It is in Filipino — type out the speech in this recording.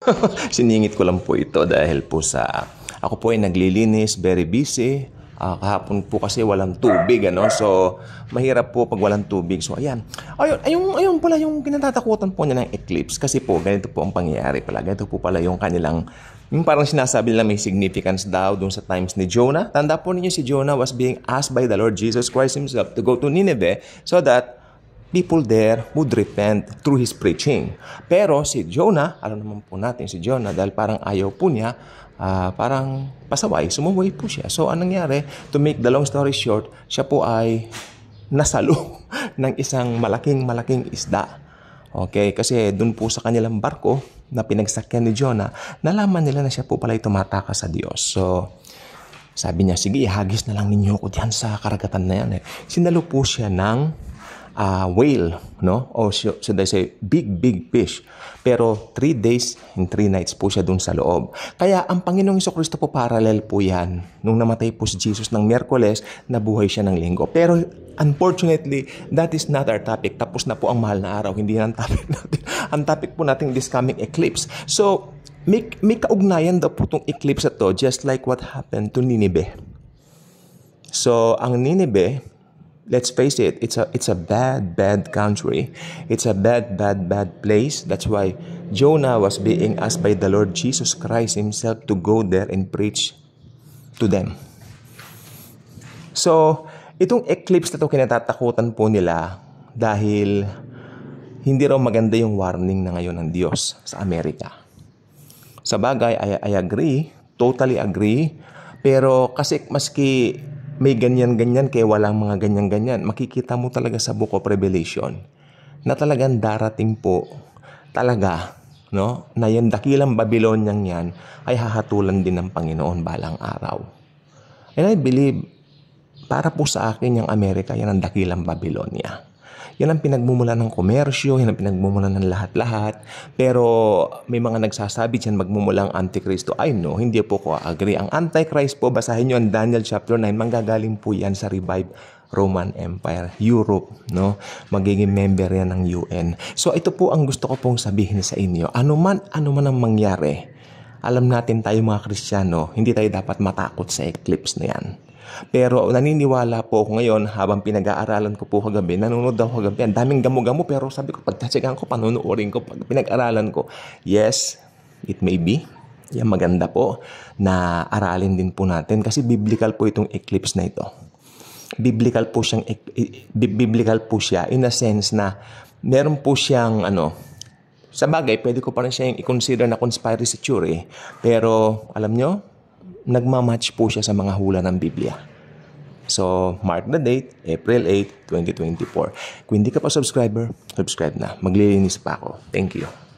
Siningit ko lang po ito dahil po sa ako po ay naglilinis, very busy. Uh, kahapon po kasi walang tubig ano. So mahirap po pag walang tubig. So ayan. Ayun, ayun, ayun pala yung kinatatakutan po niya ng eclipse kasi po ganito po ang pangyayari pala. Ganito po pala yung kanilang yung parang sinasabi nila may significance daw dun sa times ni Jonah. Tanda po ninyo si Jonah was being asked by the Lord Jesus Christ himself to go to Nineveh so that people there would repent through his preaching. Pero si Jonah, alam naman po natin si Jonah dahil parang ayaw po niya, uh, parang pasaway, sumuway po siya. So anong nangyari? To make the long story short, siya po ay nasalo ng isang malaking malaking isda. Okay, kasi doon po sa kanilang barko na pinagsakyan ni Jonah, nalaman nila na siya po pala ay tumatakas sa Diyos. So, sabi niya, sige, ihagis na lang ninyo ako dyan sa karagatan na yan. Eh. Sinalo po siya ng uh, whale, no? O should I say, big, big fish. Pero three days and three nights po siya dun sa loob. Kaya ang Panginoong Iso Kristo po parallel po yan. Nung namatay po si Jesus ng Merkoles, nabuhay siya ng linggo. Pero unfortunately, that is not our topic. Tapos na po ang mahal na araw. Hindi na ang topic natin. Ang topic po natin this coming eclipse. So, may, may kaugnayan daw po itong eclipse na to, just like what happened to Nineveh. So, ang Nineveh, let's face it, it's a it's a bad bad country. It's a bad bad bad place. That's why Jonah was being asked by the Lord Jesus Christ himself to go there and preach to them. So, itong eclipse na to kinatatakutan po nila dahil hindi raw maganda yung warning na ngayon ng Diyos sa Amerika. Sa bagay, I, I agree, totally agree, pero kasi maski may ganyan-ganyan kaya walang mga ganyan-ganyan. Makikita mo talaga sa Book of Revelation na talagang darating po talaga no, na yung dakilang Babilonyang yan ay hahatulan din ng Panginoon balang araw. And I believe, para po sa akin yung Amerika, yan ang dakilang Babylonia. Yan ang pinagmumula ng komersyo, yan ang pinagmumula ng lahat-lahat. Pero may mga nagsasabi diyan magmumula ang Antikristo. Ay no, hindi po ko agree. Ang Antichrist po, basahin nyo ang Daniel chapter 9, manggagaling po yan sa revived Roman Empire, Europe, no? Magiging member yan ng UN. So ito po ang gusto ko pong sabihin sa inyo. Ano man, ano man ang mangyari, alam natin tayo mga Kristiyano, hindi tayo dapat matakot sa eclipse na yan. Pero naniniwala po ako ngayon habang pinag-aaralan ko po kagabi, nanonood daw kagabi, ang daming gamo-gamo pero sabi ko pagtatsagaan ko, panunuorin ko, pag pinag-aralan ko, yes, it may be. Yan maganda po na aralin din po natin kasi biblical po itong eclipse na ito. Biblical po siyang biblical po siya in a sense na meron po siyang ano, sa bagay, pwede ko pa rin siyang i-consider na conspiracy theory. Pero, alam nyo, nagmamatch po siya sa mga hula ng Biblia. So, mark the date, April 8, 2024. Kung hindi ka pa subscriber, subscribe na. Maglilinis pa ako. Thank you.